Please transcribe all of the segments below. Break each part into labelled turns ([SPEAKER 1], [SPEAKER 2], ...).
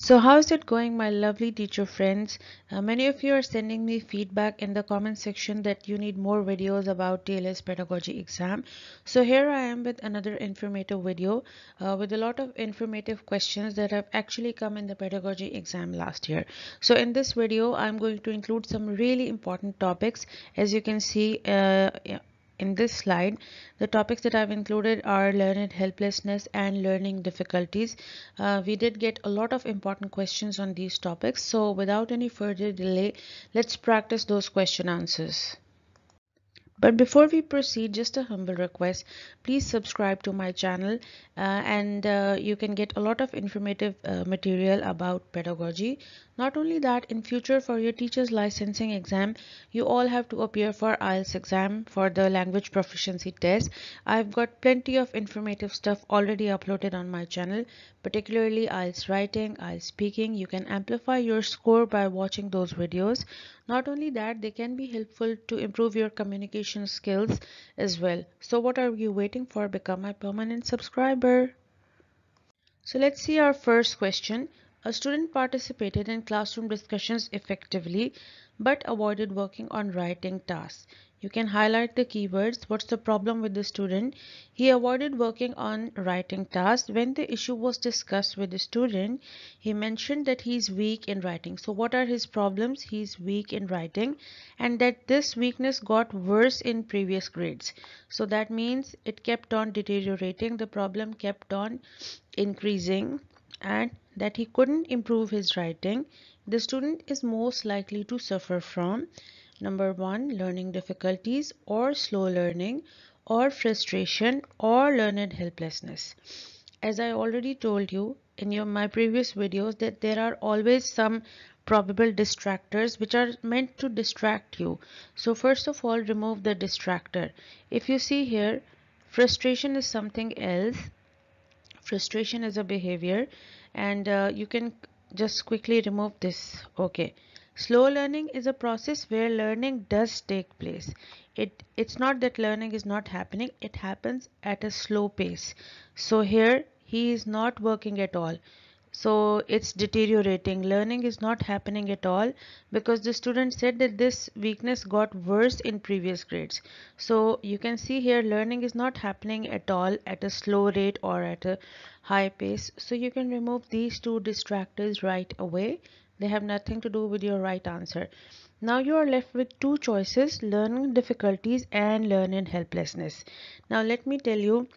[SPEAKER 1] So how's it going my lovely teacher friends? Uh, many of you are sending me feedback in the comment section that you need more videos about TLS pedagogy exam. So here I am with another informative video uh, with a lot of informative questions that have actually come in the pedagogy exam last year. So in this video I'm going to include some really important topics as you can see uh, in this slide, the topics that I've included are learned helplessness and learning difficulties. Uh, we did get a lot of important questions on these topics. So without any further delay, let's practice those question answers. But before we proceed, just a humble request, please subscribe to my channel uh, and uh, you can get a lot of informative uh, material about pedagogy. Not only that, in future for your teacher's licensing exam, you all have to appear for IELTS exam for the language proficiency test. I've got plenty of informative stuff already uploaded on my channel, particularly IELTS writing, IELTS speaking. You can amplify your score by watching those videos. Not only that, they can be helpful to improve your communication skills as well. So what are you waiting for? Become a permanent subscriber. So let's see our first question. A student participated in classroom discussions effectively but avoided working on writing tasks. You can highlight the keywords. What's the problem with the student? He avoided working on writing tasks. When the issue was discussed with the student, he mentioned that he's weak in writing. So what are his problems? He's weak in writing and that this weakness got worse in previous grades. So that means it kept on deteriorating. The problem kept on increasing and that he couldn't improve his writing. The student is most likely to suffer from Number one, learning difficulties or slow learning or frustration or learned helplessness. As I already told you in your, my previous videos that there are always some probable distractors which are meant to distract you. So first of all, remove the distractor. If you see here, frustration is something else. Frustration is a behavior and uh, you can just quickly remove this. Okay. Slow learning is a process where learning does take place. It, it's not that learning is not happening, it happens at a slow pace. So here he is not working at all. So it's deteriorating. Learning is not happening at all because the student said that this weakness got worse in previous grades. So you can see here learning is not happening at all at a slow rate or at a high pace. So you can remove these two distractors right away they have nothing to do with your right answer. Now you are left with two choices, learning difficulties and learning helplessness. Now let me tell you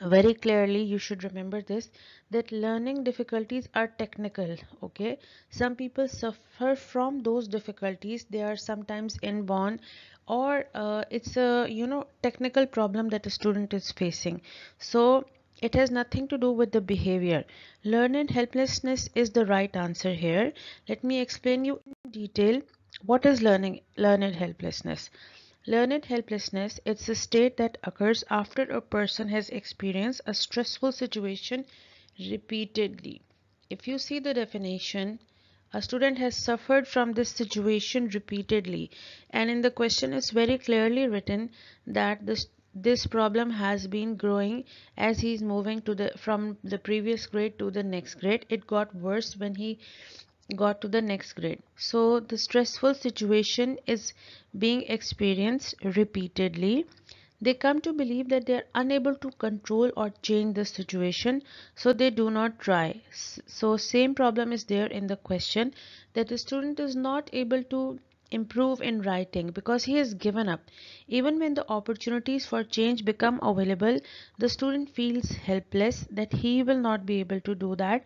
[SPEAKER 1] very clearly you should remember this that learning difficulties are technical okay some people suffer from those difficulties they are sometimes inborn or uh, it's a you know technical problem that a student is facing so it has nothing to do with the behavior. Learned helplessness is the right answer here. Let me explain you in detail what is learning learned helplessness. Learned helplessness it's a state that occurs after a person has experienced a stressful situation repeatedly. If you see the definition, a student has suffered from this situation repeatedly and in the question it's very clearly written that the this problem has been growing as he is moving to the from the previous grade to the next grade. It got worse when he got to the next grade. So the stressful situation is being experienced repeatedly. They come to believe that they are unable to control or change the situation, so they do not try. So same problem is there in the question that the student is not able to improve in writing because he has given up. Even when the opportunities for change become available, the student feels helpless that he will not be able to do that.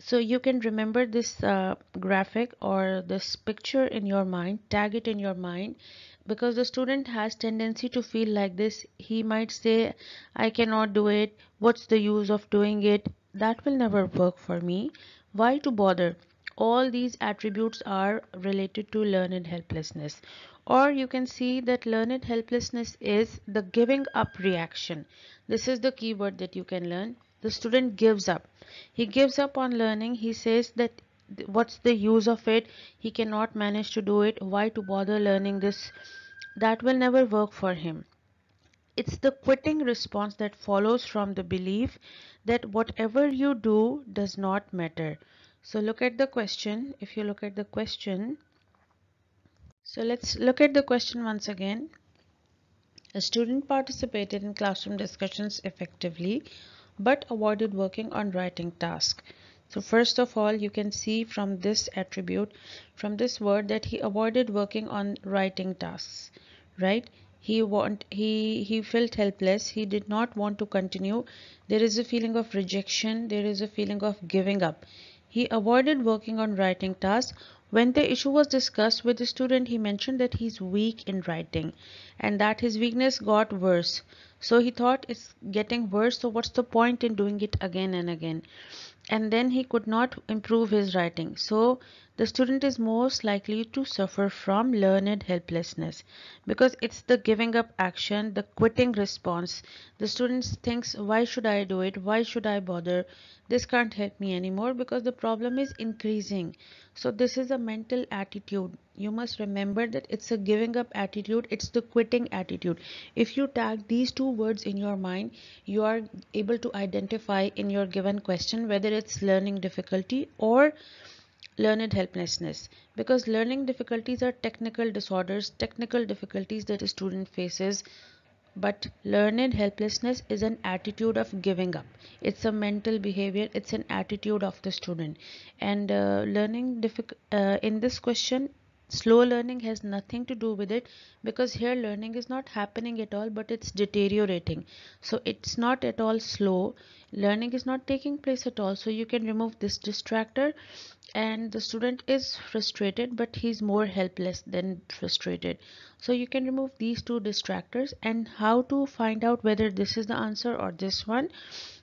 [SPEAKER 1] So you can remember this uh, graphic or this picture in your mind, tag it in your mind because the student has tendency to feel like this. He might say, I cannot do it. What's the use of doing it? That will never work for me. Why to bother? all these attributes are related to learned helplessness or you can see that learned helplessness is the giving up reaction this is the keyword that you can learn the student gives up he gives up on learning he says that what's the use of it he cannot manage to do it why to bother learning this that will never work for him it's the quitting response that follows from the belief that whatever you do does not matter so look at the question. If you look at the question, so let's look at the question once again. A student participated in classroom discussions effectively but avoided working on writing task. So first of all, you can see from this attribute, from this word that he avoided working on writing tasks, right? He want he he felt helpless. He did not want to continue. There is a feeling of rejection. There is a feeling of giving up. He avoided working on writing tasks. When the issue was discussed with the student, he mentioned that he's weak in writing and that his weakness got worse. So he thought it's getting worse, so what's the point in doing it again and again? And then he could not improve his writing. So the student is most likely to suffer from learned helplessness because it's the giving up action, the quitting response. The student thinks, why should I do it? Why should I bother? This can't help me anymore because the problem is increasing. So this is a mental attitude. You must remember that it's a giving up attitude. It's the quitting attitude. If you tag these two words in your mind, you are able to identify in your given question whether it's learning difficulty or learned helplessness because learning difficulties are technical disorders, technical difficulties that a student faces. But learned helplessness is an attitude of giving up. It's a mental behavior. It's an attitude of the student. And uh, learning uh, in this question, Slow learning has nothing to do with it because here learning is not happening at all but it's deteriorating. So it's not at all slow. Learning is not taking place at all. So you can remove this distractor and the student is frustrated but he's more helpless than frustrated. So you can remove these two distractors and how to find out whether this is the answer or this one.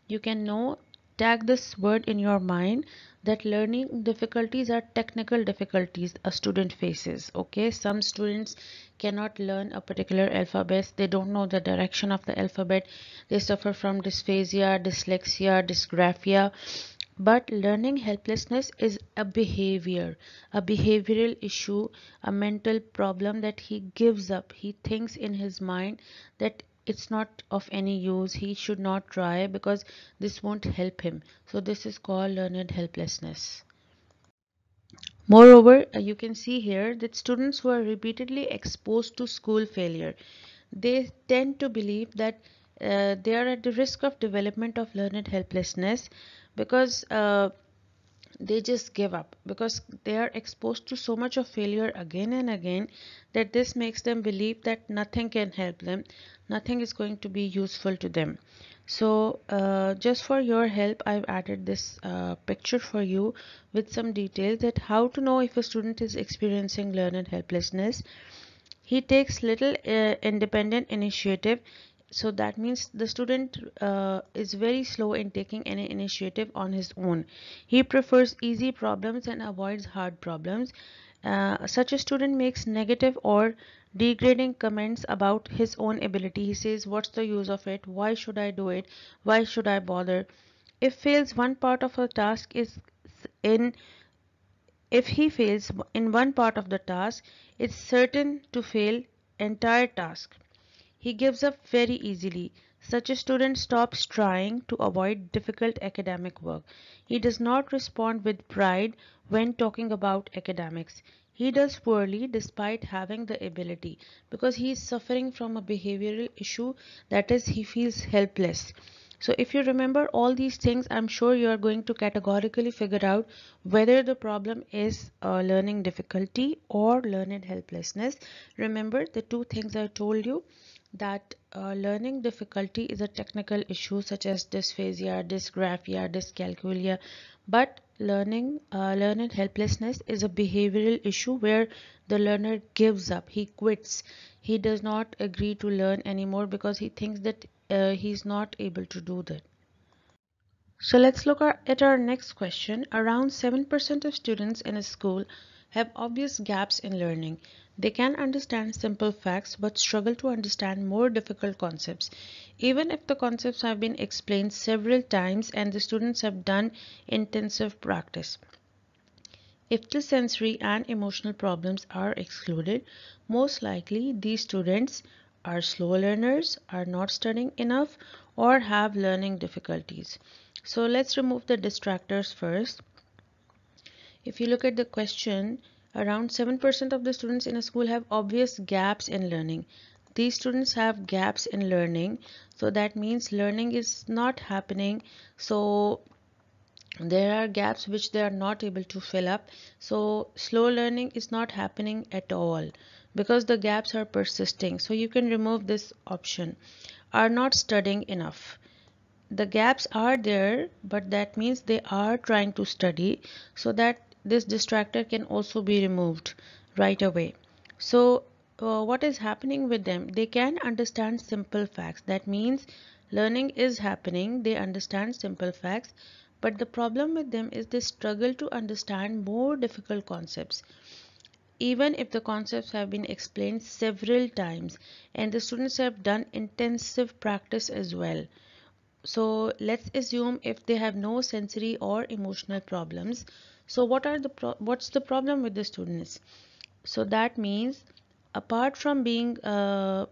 [SPEAKER 1] You can know tag this word in your mind that learning difficulties are technical difficulties a student faces okay some students cannot learn a particular alphabet they don't know the direction of the alphabet they suffer from dysphasia dyslexia dysgraphia but learning helplessness is a behavior a behavioral issue a mental problem that he gives up he thinks in his mind that it's not of any use he should not try because this won't help him so this is called learned helplessness moreover uh, you can see here that students who are repeatedly exposed to school failure they tend to believe that uh, they are at the risk of development of learned helplessness because uh, they just give up because they are exposed to so much of failure again and again that this makes them believe that nothing can help them, nothing is going to be useful to them. So, uh, just for your help, I've added this uh, picture for you with some details that how to know if a student is experiencing learning helplessness. He takes little uh, independent initiative so that means the student uh, is very slow in taking any initiative on his own he prefers easy problems and avoids hard problems uh, such a student makes negative or degrading comments about his own ability he says what's the use of it why should i do it why should i bother if fails one part of a task is in if he fails in one part of the task it's certain to fail entire task he gives up very easily. Such a student stops trying to avoid difficult academic work. He does not respond with pride when talking about academics. He does poorly despite having the ability because he is suffering from a behavioral issue that is he feels helpless. So if you remember all these things, I'm sure you are going to categorically figure out whether the problem is a learning difficulty or learned helplessness. Remember the two things I told you that uh, learning difficulty is a technical issue such as dysphasia, dysgraphia, dyscalculia, but learning uh, learned helplessness is a behavioral issue where the learner gives up, he quits, he does not agree to learn anymore because he thinks that uh, he's not able to do that. So let's look at our next question. Around 7% of students in a school have obvious gaps in learning. They can understand simple facts but struggle to understand more difficult concepts. Even if the concepts have been explained several times and the students have done intensive practice. If the sensory and emotional problems are excluded, most likely these students are slow learners, are not studying enough or have learning difficulties. So let's remove the distractors first. If you look at the question, around 7% of the students in a school have obvious gaps in learning. These students have gaps in learning, so that means learning is not happening. So there are gaps which they are not able to fill up. So slow learning is not happening at all because the gaps are persisting. So you can remove this option. Are not studying enough the gaps are there but that means they are trying to study so that this distractor can also be removed right away. So uh, what is happening with them? They can understand simple facts. That means learning is happening. They understand simple facts. But the problem with them is they struggle to understand more difficult concepts even if the concepts have been explained several times and the students have done intensive practice as well. So let's assume if they have no sensory or emotional problems, so what are the what's the problem with the students so that means apart from being uh,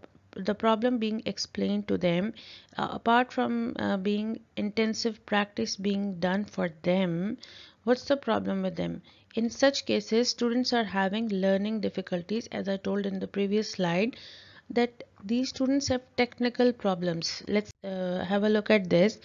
[SPEAKER 1] the problem being explained to them uh, apart from uh, being intensive practice being done for them what's the problem with them in such cases students are having learning difficulties as i told in the previous slide that these students have technical problems let's uh, have a look at this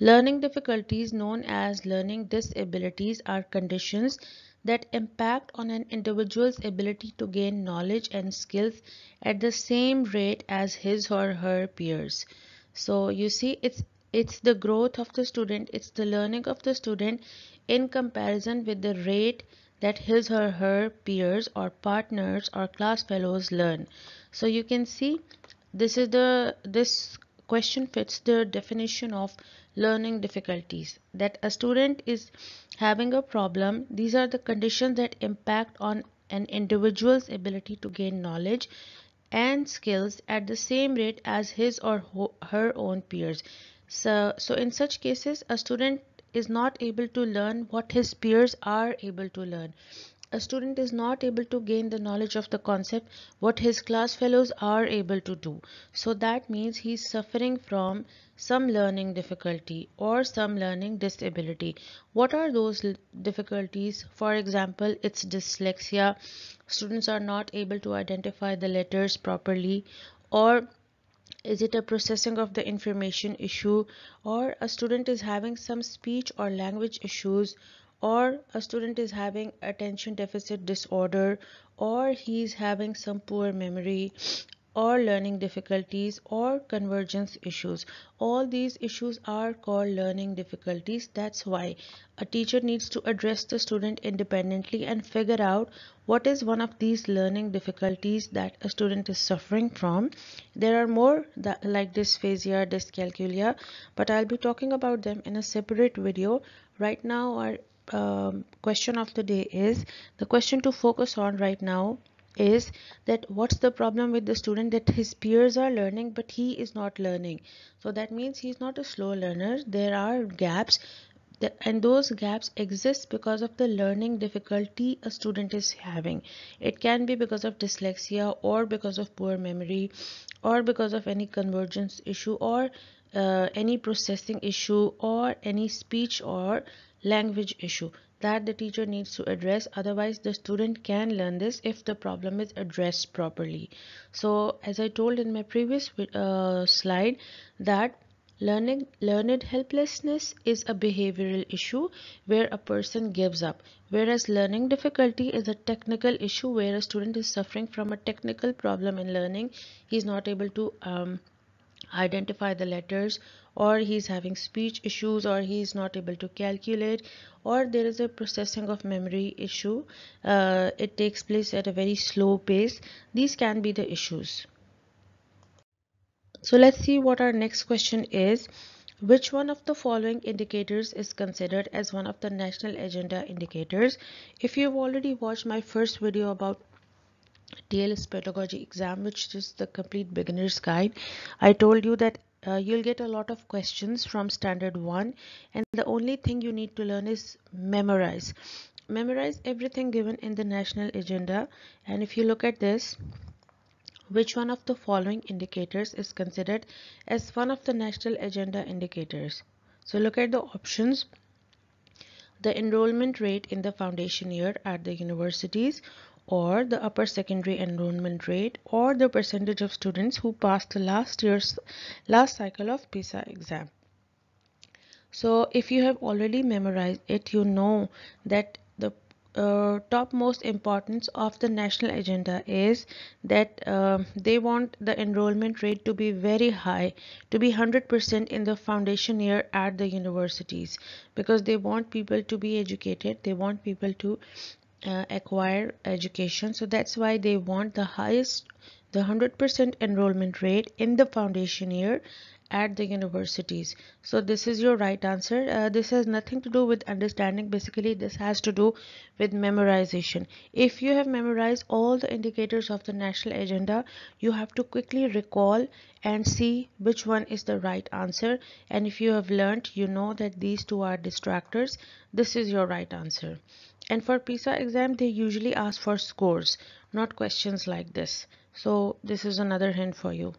[SPEAKER 1] Learning difficulties known as learning disabilities are conditions that impact on an individual's ability to gain knowledge and skills at the same rate as his or her peers. So you see it's it's the growth of the student, it's the learning of the student in comparison with the rate that his or her peers or partners or class fellows learn. So you can see this is the this question fits the definition of learning difficulties that a student is having a problem these are the conditions that impact on an individual's ability to gain knowledge and skills at the same rate as his or her own peers so so in such cases a student is not able to learn what his peers are able to learn a student is not able to gain the knowledge of the concept what his class fellows are able to do so that means he's suffering from some learning difficulty or some learning disability. What are those difficulties? For example, it's dyslexia, students are not able to identify the letters properly, or is it a processing of the information issue, or a student is having some speech or language issues, or a student is having attention deficit disorder or he's having some poor memory or learning difficulties or convergence issues. All these issues are called learning difficulties. That's why a teacher needs to address the student independently and figure out what is one of these learning difficulties that a student is suffering from. There are more that, like dysphasia, dyscalculia, but I'll be talking about them in a separate video. Right now, our um, question of the day is the question to focus on right now is that what's the problem with the student that his peers are learning but he is not learning so that means he's not a slow learner there are gaps and those gaps exist because of the learning difficulty a student is having it can be because of dyslexia or because of poor memory or because of any convergence issue or uh, any processing issue or any speech or language issue that the teacher needs to address otherwise the student can learn this if the problem is addressed properly so as i told in my previous uh, slide that learning learned helplessness is a behavioral issue where a person gives up whereas learning difficulty is a technical issue where a student is suffering from a technical problem in learning he is not able to um, identify the letters or he's having speech issues or he's not able to calculate or there is a processing of memory issue uh, it takes place at a very slow pace these can be the issues so let's see what our next question is which one of the following indicators is considered as one of the national agenda indicators if you've already watched my first video about TLS Pedagogy exam, which is the complete beginner's guide. I told you that uh, you'll get a lot of questions from standard 1 and the only thing you need to learn is memorize. Memorize everything given in the national agenda and if you look at this, which one of the following indicators is considered as one of the national agenda indicators? So look at the options the enrollment rate in the foundation year at the universities or the upper secondary enrollment rate or the percentage of students who passed the last year's last cycle of PISA exam. So if you have already memorized it, you know that the uh, topmost importance of the national agenda is that uh, they want the enrollment rate to be very high to be 100% in the foundation year at the universities because they want people to be educated they want people to uh, acquire education so that's why they want the highest the 100% enrollment rate in the foundation year at the universities so this is your right answer uh, this has nothing to do with understanding basically this has to do with memorization if you have memorized all the indicators of the national agenda you have to quickly recall and see which one is the right answer and if you have learnt you know that these two are distractors this is your right answer and for PISA exam they usually ask for scores not questions like this so this is another hint for you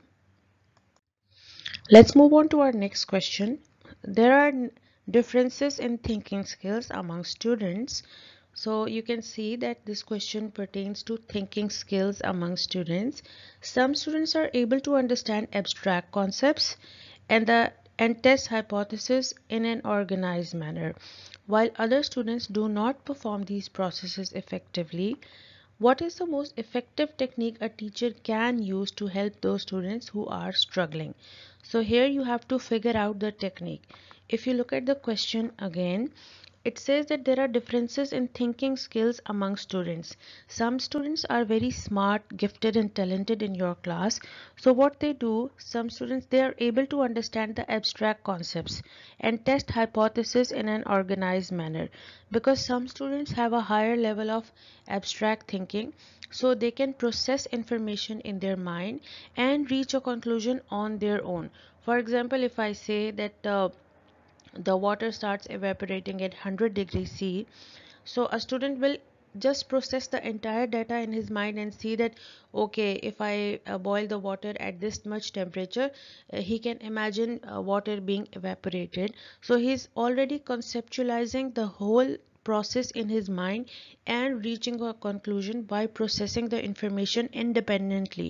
[SPEAKER 1] let's move on to our next question there are differences in thinking skills among students so you can see that this question pertains to thinking skills among students some students are able to understand abstract concepts and the and test hypothesis in an organized manner while other students do not perform these processes effectively, what is the most effective technique a teacher can use to help those students who are struggling? So here you have to figure out the technique. If you look at the question again, it says that there are differences in thinking skills among students. Some students are very smart, gifted and talented in your class. So what they do, some students, they are able to understand the abstract concepts and test hypotheses in an organized manner. Because some students have a higher level of abstract thinking, so they can process information in their mind and reach a conclusion on their own. For example, if I say that uh, the water starts evaporating at 100 degrees C. So a student will just process the entire data in his mind and see that okay if i uh, boil the water at this much temperature uh, he can imagine uh, water being evaporated so he's already conceptualizing the whole process in his mind and reaching a conclusion by processing the information independently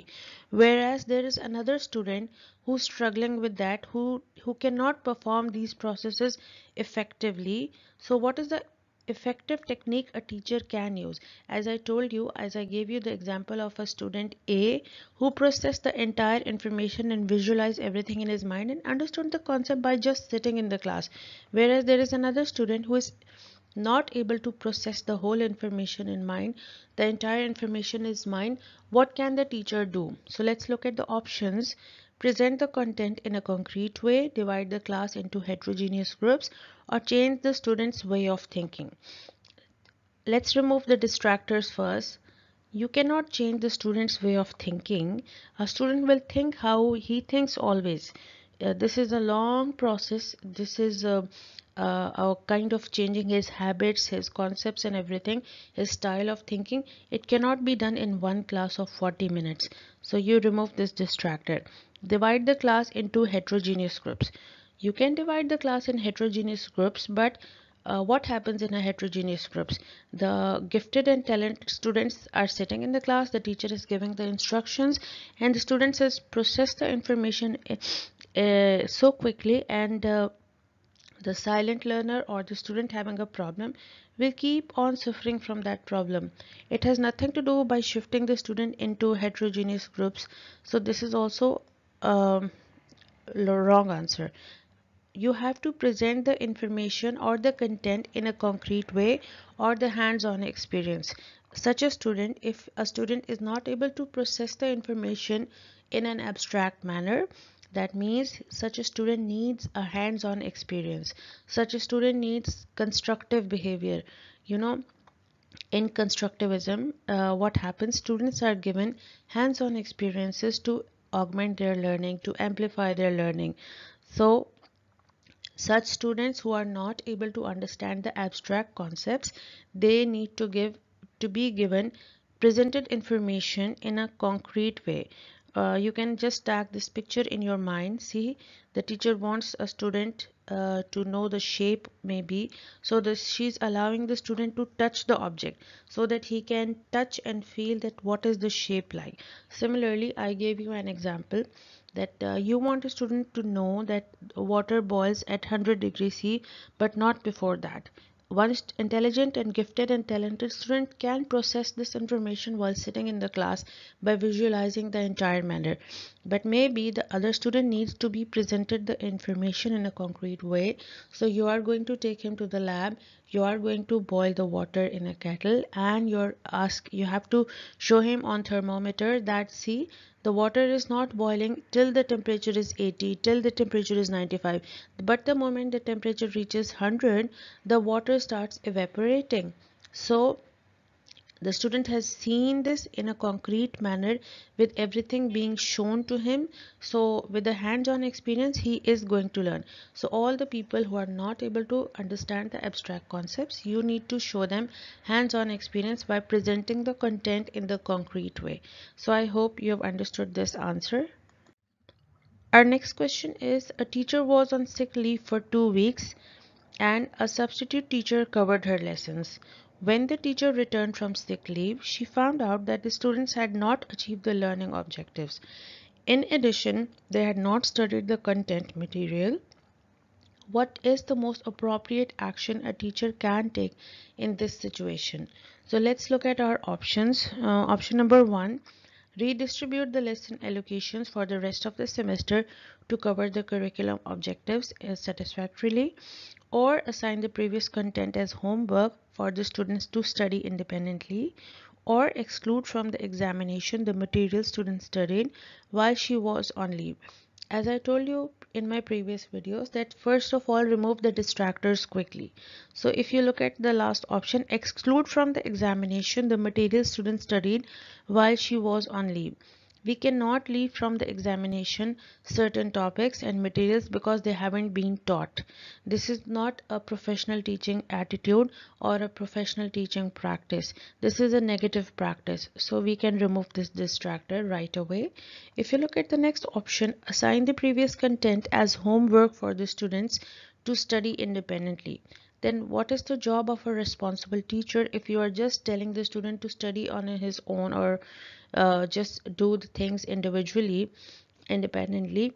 [SPEAKER 1] whereas there is another student who's struggling with that who who cannot perform these processes effectively so what is the effective technique a teacher can use as i told you as i gave you the example of a student a who processed the entire information and visualized everything in his mind and understood the concept by just sitting in the class whereas there is another student who is not able to process the whole information in mind the entire information is mind what can the teacher do so let's look at the options present the content in a concrete way divide the class into heterogeneous groups or change the students way of thinking let's remove the distractors first you cannot change the student's way of thinking a student will think how he thinks always uh, this is a long process this is a, uh, uh, a kind of changing his habits his concepts and everything his style of thinking it cannot be done in one class of 40 minutes so you remove this distracted divide the class into heterogeneous groups you can divide the class in heterogeneous groups but uh, what happens in a heterogeneous groups the gifted and talented students are sitting in the class the teacher is giving the instructions and the students has processed the information uh, so quickly and uh, the silent learner or the student having a problem will keep on suffering from that problem. It has nothing to do by shifting the student into heterogeneous groups. So this is also um, wrong answer. You have to present the information or the content in a concrete way or the hands-on experience. Such a student, if a student is not able to process the information in an abstract manner, that means such a student needs a hands-on experience such a student needs constructive behavior you know in constructivism uh, what happens students are given hands-on experiences to augment their learning to amplify their learning so such students who are not able to understand the abstract concepts they need to give to be given presented information in a concrete way uh, you can just tag this picture in your mind see the teacher wants a student uh, to know the shape maybe so this she's allowing the student to touch the object so that he can touch and feel that what is the shape like similarly i gave you an example that uh, you want a student to know that water boils at 100 degrees c but not before that one intelligent and gifted and talented student can process this information while sitting in the class by visualizing the entire matter but maybe the other student needs to be presented the information in a concrete way so you are going to take him to the lab you are going to boil the water in a kettle and you're ask you have to show him on thermometer that see the water is not boiling till the temperature is 80 till the temperature is 95 but the moment the temperature reaches 100 the water starts evaporating so the student has seen this in a concrete manner with everything being shown to him. So with the hands-on experience, he is going to learn. So all the people who are not able to understand the abstract concepts, you need to show them hands-on experience by presenting the content in the concrete way. So I hope you have understood this answer. Our next question is a teacher was on sick leave for two weeks and a substitute teacher covered her lessons. When the teacher returned from sick leave, she found out that the students had not achieved the learning objectives. In addition, they had not studied the content material. What is the most appropriate action a teacher can take in this situation? So let's look at our options. Uh, option number one, redistribute the lesson allocations for the rest of the semester to cover the curriculum objectives uh, satisfactorily or assign the previous content as homework for the students to study independently or exclude from the examination the material student studied while she was on leave. As I told you in my previous videos that first of all remove the distractors quickly. So if you look at the last option exclude from the examination the material student studied while she was on leave. We cannot leave from the examination certain topics and materials because they haven't been taught. This is not a professional teaching attitude or a professional teaching practice. This is a negative practice. So we can remove this distractor right away. If you look at the next option, assign the previous content as homework for the students to study independently then what is the job of a responsible teacher if you are just telling the student to study on his own or uh, just do the things individually independently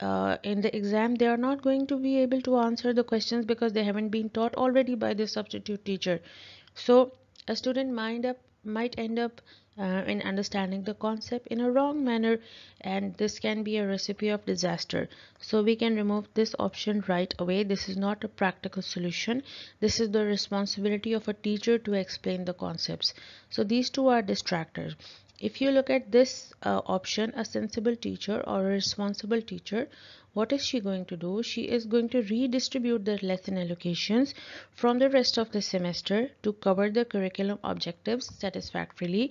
[SPEAKER 1] uh, in the exam they are not going to be able to answer the questions because they haven't been taught already by the substitute teacher so a student might up might end up uh, in understanding the concept in a wrong manner and this can be a recipe of disaster so we can remove this option right away this is not a practical solution this is the responsibility of a teacher to explain the concepts so these two are distractors if you look at this uh, option a sensible teacher or a responsible teacher what is she going to do she is going to redistribute the lesson allocations from the rest of the semester to cover the curriculum objectives satisfactorily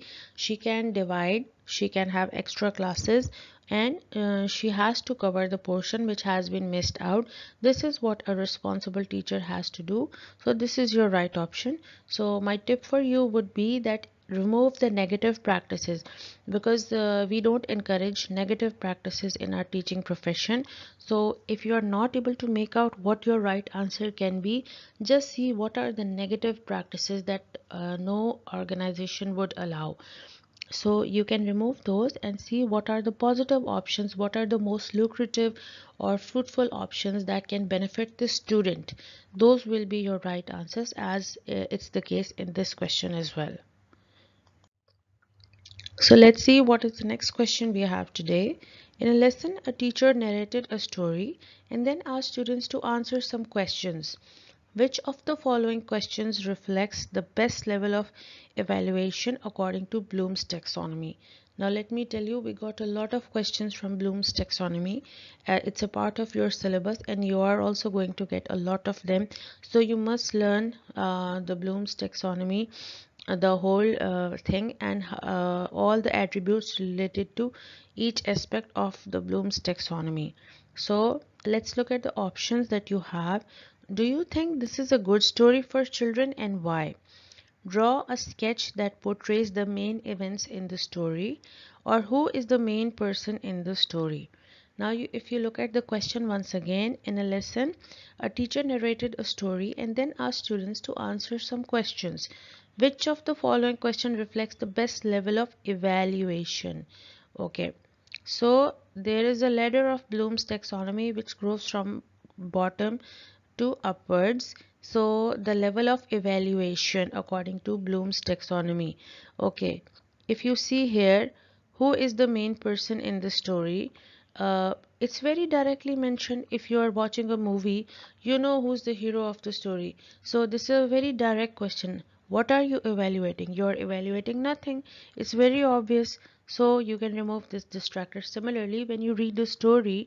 [SPEAKER 1] she can divide she can have extra classes and uh, she has to cover the portion which has been missed out this is what a responsible teacher has to do so this is your right option so my tip for you would be that remove the negative practices because uh, we don't encourage negative practices in our teaching profession so if you are not able to make out what your right answer can be just see what are the negative practices that uh, no organization would allow so you can remove those and see what are the positive options what are the most lucrative or fruitful options that can benefit the student those will be your right answers as uh, it's the case in this question as well so let's see what is the next question we have today. In a lesson, a teacher narrated a story and then asked students to answer some questions. Which of the following questions reflects the best level of evaluation according to Bloom's taxonomy? Now let me tell you, we got a lot of questions from Bloom's taxonomy. Uh, it's a part of your syllabus and you are also going to get a lot of them. So you must learn uh, the Bloom's taxonomy the whole uh, thing and uh, all the attributes related to each aspect of the Bloom's taxonomy. So let's look at the options that you have. Do you think this is a good story for children and why? Draw a sketch that portrays the main events in the story or who is the main person in the story. Now, you, if you look at the question once again, in a lesson, a teacher narrated a story and then asked students to answer some questions. Which of the following question reflects the best level of evaluation? Okay, so there is a ladder of Bloom's taxonomy which grows from bottom to upwards. So the level of evaluation according to Bloom's taxonomy. Okay, if you see here, who is the main person in the story? Uh, it's very directly mentioned if you are watching a movie you know who's the hero of the story so this is a very direct question what are you evaluating you're evaluating nothing it's very obvious so you can remove this distractor similarly when you read the story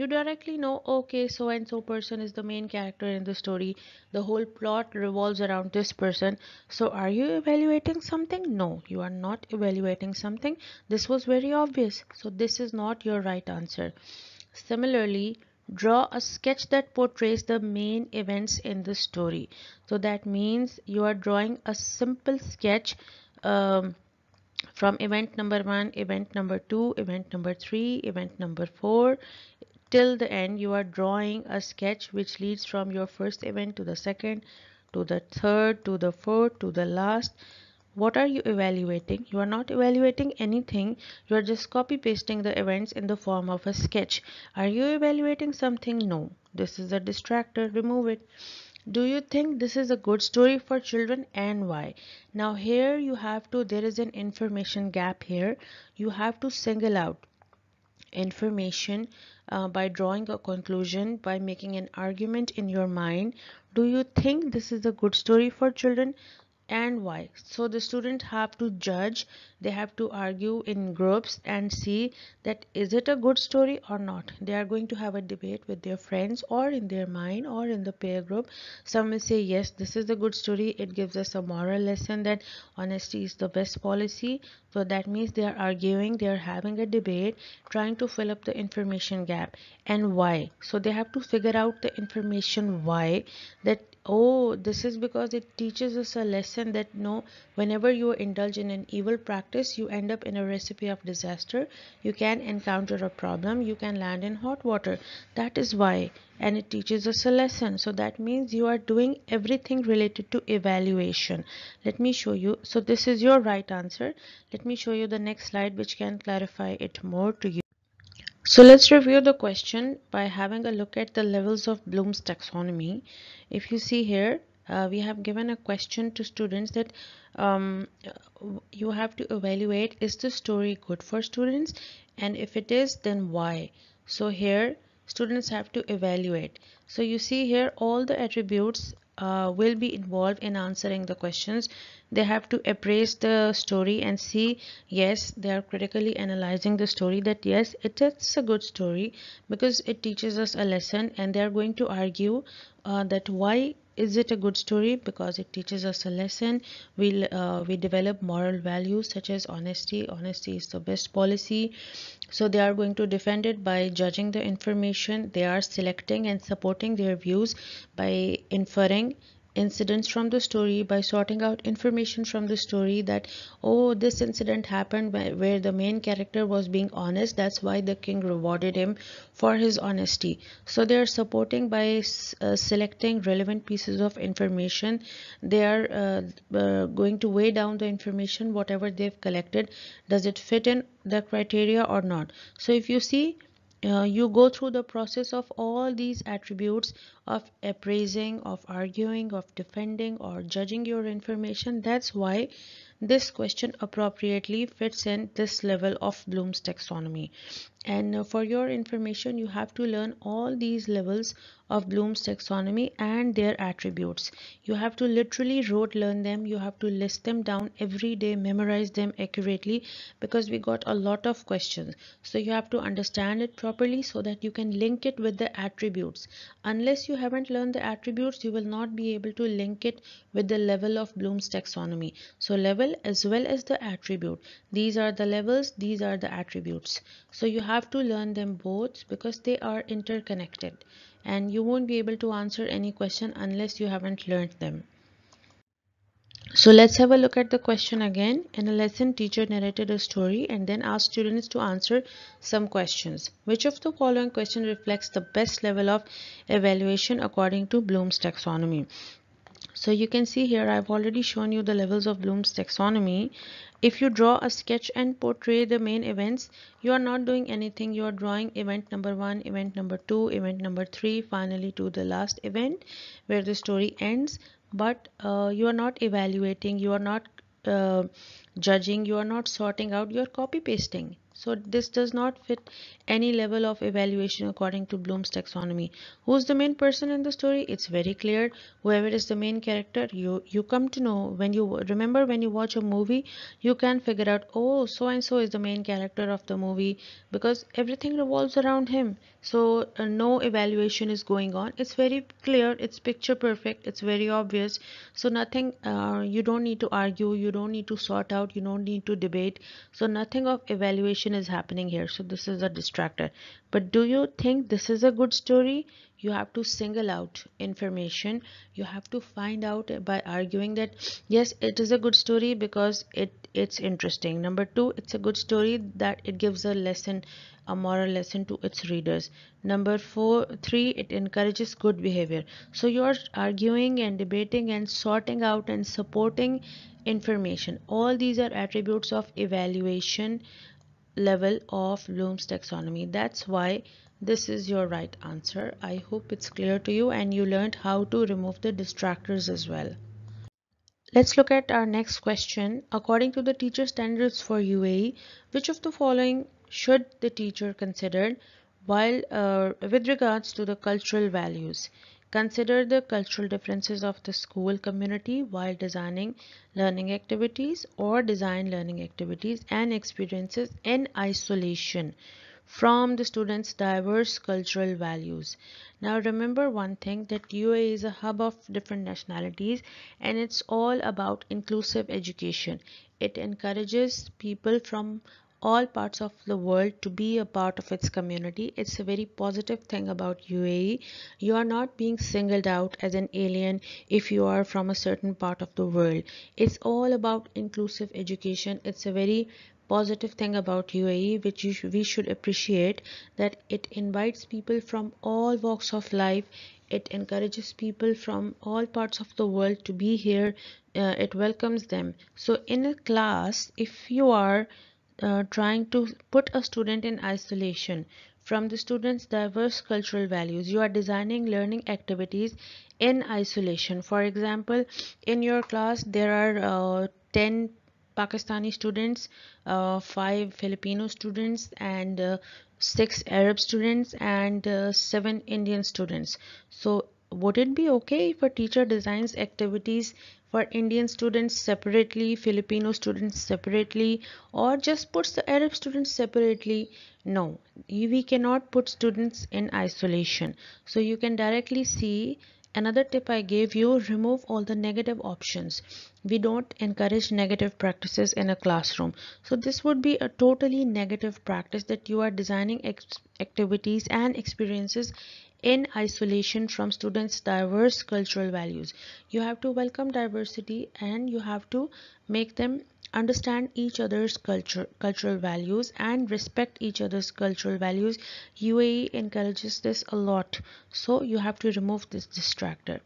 [SPEAKER 1] you directly know okay so and so person is the main character in the story the whole plot revolves around this person so are you evaluating something no you are not evaluating something this was very obvious so this is not your right answer similarly draw a sketch that portrays the main events in the story so that means you are drawing a simple sketch um, from event number one event number two event number three event number four till the end you are drawing a sketch which leads from your first event to the second to the third to the fourth to the last what are you evaluating? You are not evaluating anything. You are just copy pasting the events in the form of a sketch. Are you evaluating something? No. This is a distractor. Remove it. Do you think this is a good story for children and why? Now here you have to, there is an information gap here. You have to single out information uh, by drawing a conclusion, by making an argument in your mind. Do you think this is a good story for children? and why so the student have to judge they have to argue in groups and see that is it a good story or not they are going to have a debate with their friends or in their mind or in the peer group some will say yes this is a good story it gives us a moral lesson that honesty is the best policy so that means they are arguing they are having a debate trying to fill up the information gap and why so they have to figure out the information why that Oh, this is because it teaches us a lesson that no, whenever you indulge in an evil practice, you end up in a recipe of disaster. You can encounter a problem, you can land in hot water. That is why, and it teaches us a lesson. So that means you are doing everything related to evaluation. Let me show you. So this is your right answer. Let me show you the next slide which can clarify it more to you. So let's review the question by having a look at the levels of Bloom's taxonomy. If you see here, uh, we have given a question to students that um, you have to evaluate is the story good for students and if it is then why. So here students have to evaluate. So you see here all the attributes uh, will be involved in answering the questions they have to appraise the story and see yes they are critically analyzing the story that yes it is a good story because it teaches us a lesson and they are going to argue uh, that why is it a good story because it teaches us a lesson we uh, we develop moral values such as honesty honesty is the best policy so they are going to defend it by judging the information they are selecting and supporting their views by inferring incidents from the story by sorting out information from the story that oh this incident happened where the main character was being honest that's why the king rewarded him for his honesty so they are supporting by uh, selecting relevant pieces of information they are uh, uh, going to weigh down the information whatever they've collected does it fit in the criteria or not so if you see uh, you go through the process of all these attributes of appraising of arguing of defending or judging your information that's why this question appropriately fits in this level of bloom's taxonomy and uh, for your information you have to learn all these levels of bloom's taxonomy and their attributes you have to literally rote learn them you have to list them down every day memorize them accurately because we got a lot of questions so you have to understand it properly so that you can link it with the attributes unless you haven't learned the attributes you will not be able to link it with the level of bloom's taxonomy so level as well as the attribute these are the levels these are the attributes so you have have to learn them both because they are interconnected and you won't be able to answer any question unless you haven't learned them. So let's have a look at the question again. In a lesson, teacher narrated a story and then asked students to answer some questions. Which of the following question reflects the best level of evaluation according to Bloom's taxonomy? So you can see here I've already shown you the levels of Bloom's taxonomy. If you draw a sketch and portray the main events, you are not doing anything. You are drawing event number one, event number two, event number three, finally to the last event where the story ends. But uh, you are not evaluating, you are not uh, judging, you are not sorting out, you are copy pasting. So this does not fit any level of evaluation according to Bloom's taxonomy. Who's the main person in the story? It's very clear. Whoever is the main character, you, you come to know when you remember when you watch a movie, you can figure out, oh, so and so is the main character of the movie because everything revolves around him. So uh, no evaluation is going on. It's very clear. It's picture perfect. It's very obvious. So nothing, uh, you don't need to argue. You don't need to sort out. You don't need to debate. So nothing of evaluation is happening here so this is a distractor but do you think this is a good story you have to single out information you have to find out by arguing that yes it is a good story because it it's interesting number two it's a good story that it gives a lesson a moral lesson to its readers number four three it encourages good behavior so you're arguing and debating and sorting out and supporting information all these are attributes of evaluation level of Bloom's taxonomy. That's why this is your right answer. I hope it's clear to you and you learned how to remove the distractors as well. Let's look at our next question. According to the teacher standards for UAE, which of the following should the teacher consider while uh, with regards to the cultural values? Consider the cultural differences of the school community while designing learning activities or design learning activities and experiences in isolation from the students' diverse cultural values. Now remember one thing that UA is a hub of different nationalities and it's all about inclusive education. It encourages people from all parts of the world to be a part of its community. It's a very positive thing about UAE. You are not being singled out as an alien if you are from a certain part of the world. It's all about inclusive education. It's a very positive thing about UAE which sh we should appreciate that it invites people from all walks of life it encourages people from all parts of the world to be here uh, it welcomes them so in a class if you are uh, trying to put a student in isolation from the students diverse cultural values you are designing learning activities in isolation for example in your class there are uh, 10 Pakistani students, uh, five Filipino students, and uh, six Arab students, and uh, seven Indian students. So, would it be okay if a teacher designs activities for Indian students separately, Filipino students separately, or just puts the Arab students separately. No, we cannot put students in isolation. So you can directly see another tip I gave you remove all the negative options we don't encourage negative practices in a classroom so this would be a totally negative practice that you are designing activities and experiences in isolation from students diverse cultural values you have to welcome diversity and you have to make them understand each other's culture cultural values and respect each other's cultural values UAE encourages this a lot so you have to remove this distractor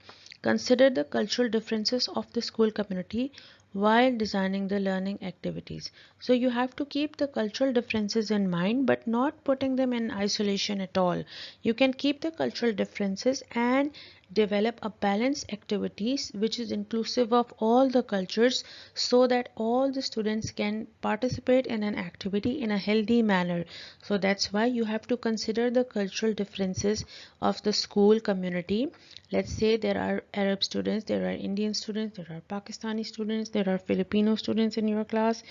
[SPEAKER 1] consider the cultural differences of the school community while designing the learning activities. So you have to keep the cultural differences in mind but not putting them in isolation at all. You can keep the cultural differences and develop a balanced activities which is inclusive of all the cultures so that all the students can participate in an activity in a healthy manner so that's why you have to consider the cultural differences of the school community let's say there are arab students there are indian students there are pakistani students there are filipino students in your class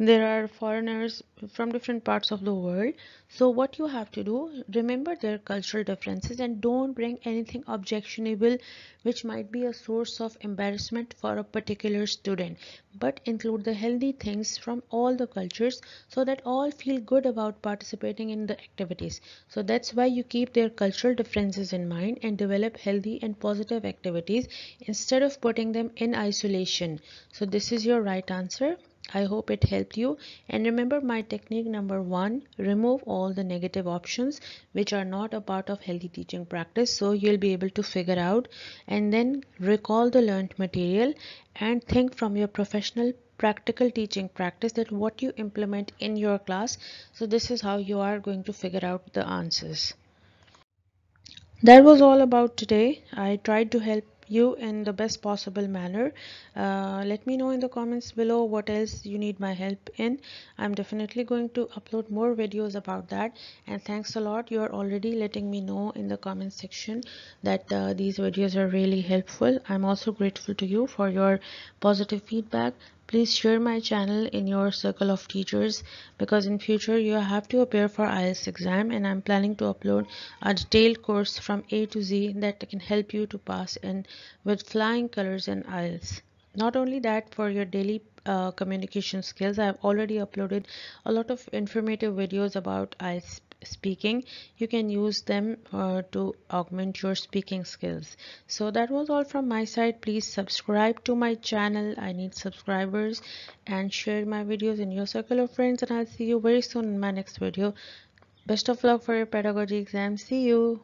[SPEAKER 1] there are foreigners from different parts of the world so what you have to do remember their cultural differences and don't bring anything objectionable which might be a source of embarrassment for a particular student but include the healthy things from all the cultures so that all feel good about participating in the activities so that's why you keep their cultural differences in mind and develop healthy and positive activities instead of putting them in isolation so this is your right answer I hope it helped you and remember my technique number one remove all the negative options which are not a part of healthy teaching practice so you'll be able to figure out and then recall the learned material and think from your professional practical teaching practice that what you implement in your class so this is how you are going to figure out the answers that was all about today I tried to help you in the best possible manner uh, let me know in the comments below what else you need my help in i'm definitely going to upload more videos about that and thanks a lot you are already letting me know in the comment section that uh, these videos are really helpful i'm also grateful to you for your positive feedback Please share my channel in your circle of teachers because in future you have to appear for IELTS exam and I'm planning to upload a detailed course from A to Z that can help you to pass in with flying colors in IELTS. Not only that for your daily uh, communication skills, I have already uploaded a lot of informative videos about IELTS speaking you can use them uh, to augment your speaking skills so that was all from my side please subscribe to my channel i need subscribers and share my videos in your circle of friends and i'll see you very soon in my next video best of luck for your pedagogy exam see you